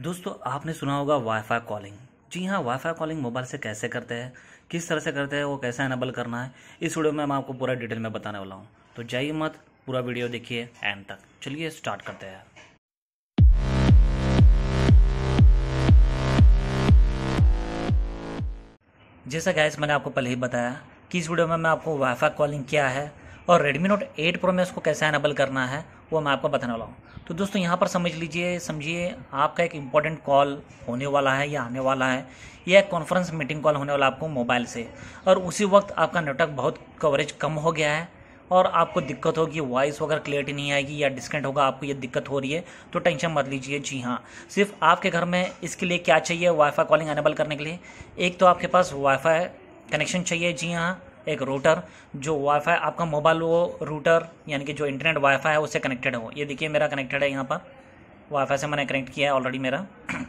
दोस्तों आपने सुना होगा वाईफाई कॉलिंग जी हाँ वाईफाई कॉलिंग मोबाइल से कैसे करते हैं किस तरह से करते हैं वो कैसे एनेबल करना है इस वीडियो में मैं आपको पूरा डिटेल में बताने वाला हूँ तो जाइए मत पूरा वीडियो देखिए एंड तक चलिए स्टार्ट करते हैं जैसा गैस मैंने आपको पहले ही बताया कि इस वीडियो में मैं आपको वाईफाई कॉलिंग क्या है और रेडमी नोट 8 प्रो में उसको कैसे एनेबल करना है वो मैं आपको बताने वाला हूँ तो दोस्तों यहाँ पर समझ लीजिए समझिए आपका एक इम्पॉर्टेंट कॉल होने वाला है या आने वाला है या एक कॉन्फ्रेंस मीटिंग कॉल होने वाला आपको मोबाइल से और उसी वक्त आपका नेटवर्क बहुत कवरेज कम हो गया है और आपको दिक्कत होगी वॉइस वगैरह क्लियरिटी नहीं आएगी या डिस्कनेक्ट होगा आपको ये दिक्कत हो रही है तो टेंशन मत लीजिए जी हाँ सिर्फ आपके घर में इसके लिए क्या चाहिए वाईफाई कॉलिंग अनेबल करने के लिए एक तो आपके पास वाईफाई कनेक्शन चाहिए जी हाँ एक रूटर जो वाईफाई आपका मोबाइल वो रूटर यानी कि जो इंटरनेट वाईफाई है उससे कनेक्टेड हो ये देखिए मेरा कनेक्टेड है यहाँ पर वाईफाई से मैंने कनेक्ट किया है ऑलरेडी मेरा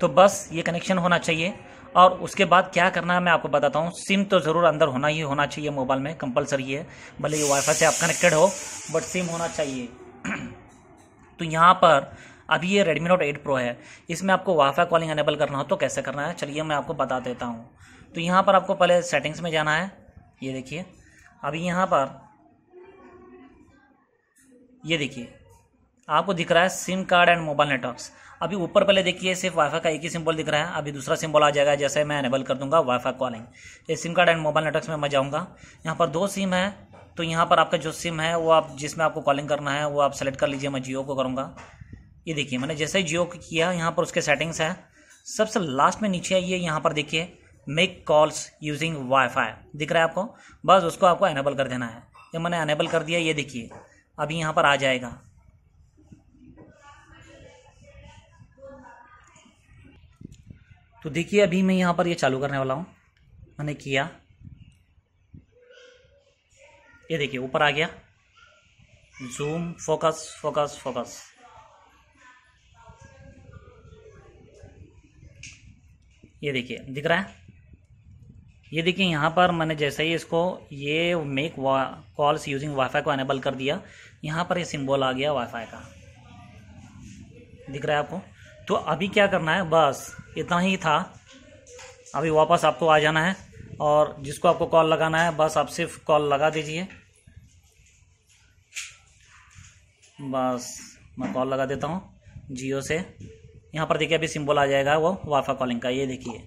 तो बस ये कनेक्शन होना चाहिए और उसके बाद क्या करना है मैं आपको बताता हूँ सिम तो ज़रूर अंदर होना ही होना चाहिए मोबाइल में कंपलसरी है भले ये वाईफाई से आप कनेक्टेड हो बट सिम होना चाहिए तो यहाँ पर अभी ये रेडमी नोट एट प्रो है इसमें आपको वाईफाई कॉलिंग अनेबल करना हो तो कैसे करना है चलिए मैं आपको बता देता हूँ तो यहाँ पर आपको पहले सेटिंग्स में जाना है ये देखिए अभी यहाँ पर ये देखिए आपको दिख रहा है SIM card and mobile networks अभी ऊपर पहले देखिए सिर्फ वाईफाई का एक ही सिंबल दिख रहा है अभी दूसरा सिंबल आ जाएगा जैसे मैं एनेबल कर दूंगा वाईफाई कॉलिंग ये SIM card and mobile networks में मैं जाऊंगा यहाँ पर दो सिम है तो यहाँ पर आपका जो सिम है वो आप जिसमें आपको कॉलिंग करना है वो आप सेलेक्ट कर लीजिए मैं जियो को करूँगा ये देखिए मैंने जैसे जियो किया यहाँ पर उसके सेटिंग्स है सबसे लास्ट में नीचे आइए यहाँ पर देखिए मेक कॉल्स यूजिंग वाईफाई दिख रहा है आपको बस उसको आपको एनेबल कर देना है ये मैंने अनेबल कर दिया ये देखिए अभी यहाँ पर आ जाएगा तो देखिए अभी मैं यहाँ पर ये चालू करने वाला हूँ मैंने किया ये देखिए ऊपर आ गया जूम फोकस फोकस फोकस ये देखिए दिख रहा है ये देखिए यहाँ पर मैंने जैसे ही इसको ये मेक कॉल्स यूजिंग वाईफाई को एनेबल कर दिया यहाँ पर ये सिंबल आ गया वाईफाई का दिख रहा है आपको तो अभी क्या करना है बस इतना ही था अभी वापस आपको आ जाना है और जिसको आपको कॉल लगाना है बस आप सिर्फ कॉल लगा दीजिए बस मैं कॉल लगा देता हूँ जियो से यहाँ पर देखिए अभी सिंबल आ जाएगा वो वाईफाई कॉलिंग का ये देखिए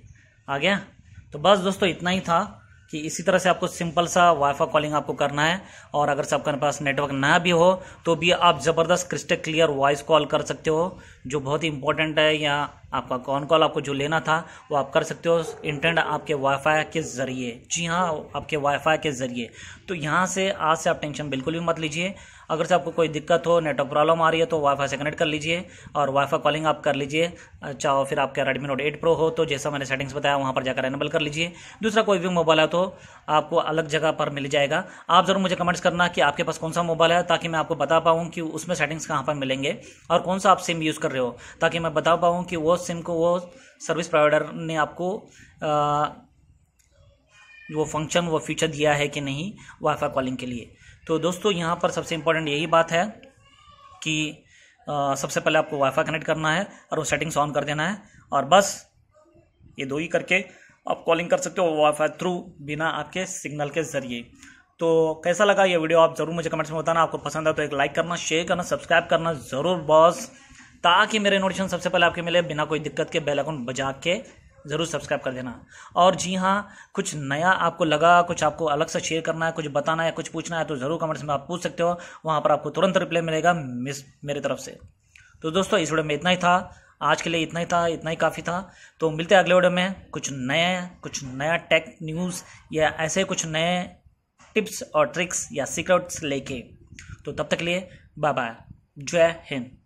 आ गया तो बस दोस्तों इतना ही था कि इसी तरह से आपको सिंपल सा वाईफाई कॉलिंग आपको करना है और अगर से आपके पास नेटवर्क ना भी हो तो भी आप ज़बरदस्त क्रिस्टल क्लियर वॉइस कॉल कर सकते हो जो बहुत ही इंपॉर्टेंट है या आपका कॉन कॉल आपको जो लेना था वो आप कर सकते हो इंटरनेट आपके वाईफाई के ज़रिए जी हाँ आपके वाईफाई के ज़रिए तो यहाँ से आज से आप टेंशन बिल्कुल भी मत लीजिए अगर से आपको कोई दिक्कत हो नेटवर्क प्रॉब्लम आ रही है तो वाईफाई से कनेक्ट कर लीजिए और वाईफाई कॉलिंग आप कर लीजिए चाहो फिर आपका रेडमी नोट एट प्रो हो तो जैसा मैंने सेटिंग्स बताया वहाँ पर जाकर एनेबल कर लीजिए दूसरा कोई भी मोबाइल है तो आपको अलग जगह पर मिल जाएगा आप ज़रूर मुझे कमेंट्स करना कि आपके पास कौन सा मोबाइल है ताकि मैं आपको बता पाऊँ कि उसमें सेटिंग्स कहाँ पर मिलेंगे और कौन सा आप सिम यूज़ कर रहे हो ताकि मैं बता पाऊँ कि वो सिम को वो सर्विस प्रोवाइडर ने आपको वो फंक्शन वो फीचर दिया है कि नहीं वाईफाई कॉलिंग के लिए तो दोस्तों यहाँ पर सबसे इम्पोर्टेंट यही बात है कि आ, सबसे पहले आपको वाईफाई कनेक्ट करना है और वो सेटिंग्स ऑन कर देना है और बस ये दो ही करके आप कॉलिंग कर सकते हो वाईफाई थ्रू बिना आपके सिग्नल के ज़रिए तो कैसा लगा ये वीडियो आप ज़रूर मुझे कमेंट्स में बताना आपको पसंद है तो एक लाइक करना शेयर करना सब्सक्राइब करना ज़रूर बॉस ताकि मेरे नोटिफिकेशन सबसे पहले आपके मिले बिना कोई दिक्कत के बेल आइकन बजा के ज़रूर सब्सक्राइब कर देना और जी हाँ कुछ नया आपको लगा कुछ आपको अलग से शेयर करना है कुछ बताना है कुछ पूछना है तो ज़रूर कमेंट्स में आप पूछ सकते हो वहाँ पर आपको तुरंत रिप्लाई मिलेगा मिस मेरे तरफ से तो दोस्तों इस वीडियो में इतना ही था आज के लिए इतना ही था इतना ही काफ़ी था तो मिलते हैं अगले वीडियो में कुछ नए कुछ नया टेक न्यूज़ या ऐसे कुछ नए टिप्स और ट्रिक्स या सीक्रेट्स लेके तो तब तक लिए बाय बाय जय हिंद